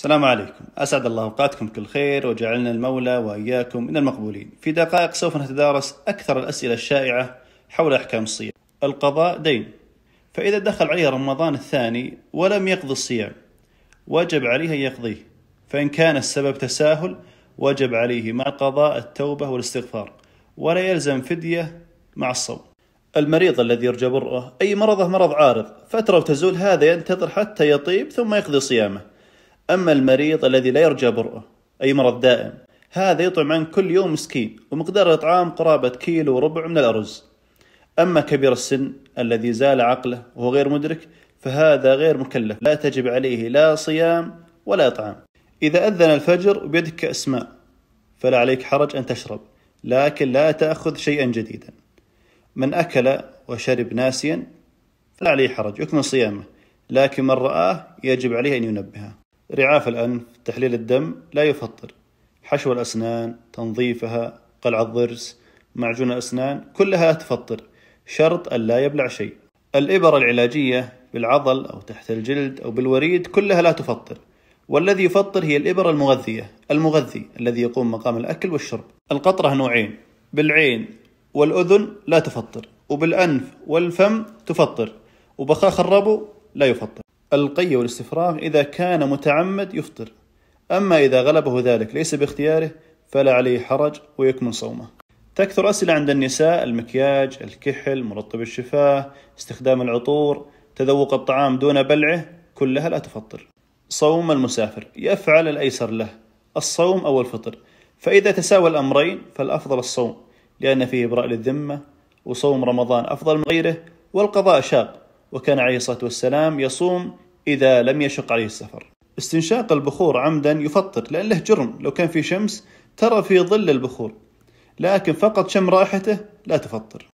السلام عليكم أسعد الله أوقاتكم كل خير وجعلنا المولى وإياكم من المقبولين في دقائق سوف نتدارس أكثر الأسئلة الشائعة حول أحكام الصيام القضاء دين فإذا دخل عليه رمضان الثاني ولم يقضي الصيام وجب عليه أن يقضيه فإن كان السبب تساهل وجب عليه مع القضاء التوبة والاستغفار ولا يلزم فدية مع الصوم المريض الذي يرجى برؤه أي مرضه مرض عارض فترة وتزول هذا ينتظر حتى يطيب ثم يقضي صيامه أما المريض الذي لا يرجى برؤه أي مرض دائم هذا يطعم عن كل يوم مسكين ومقدار الإطعام قرابة كيلو وربع من الأرز أما كبير السن الذي زال عقله وهو غير مدرك فهذا غير مكلف لا تجب عليه لا صيام ولا إطعام إذا أذن الفجر وبيدك كأس ماء فلا عليك حرج أن تشرب لكن لا تأخذ شيئا جديدا من أكل وشرب ناسيا فلا عليه حرج يكمل صيامه لكن من رآه يجب عليه أن ينبهه رعاف الأنف تحليل الدم لا يفطر حشو الأسنان تنظيفها قلع الضرس معجون الأسنان كلها لا تفطر شرط أن لا يبلع شيء الإبر العلاجية بالعضل أو تحت الجلد أو بالوريد كلها لا تفطر والذي يفطر هي الإبر المغذية المغذي الذي يقوم مقام الأكل والشرب القطرة نوعين بالعين والأذن لا تفطر وبالأنف والفم تفطر وبخاخ الربو لا يفطر القي والاستفراغ إذا كان متعمد يفطر أما إذا غلبه ذلك ليس باختياره فلا عليه حرج ويكمل صومه تكثر أسئلة عند النساء المكياج الكحل مرطب الشفاه استخدام العطور تذوق الطعام دون بلعه كلها لا تفطر صوم المسافر يفعل الأيسر له الصوم أو الفطر فإذا تساوى الأمرين فالأفضل الصوم لأن فيه إبراء للذمة وصوم رمضان أفضل من غيره والقضاء شاق وكان عليه الصلاة والسلام يصوم إذا لم يشق عليه السفر استنشاق البخور عمدا يفطر لأن له جرم لو كان في شمس ترى في ظل البخور لكن فقط شم رائحته لا تفطر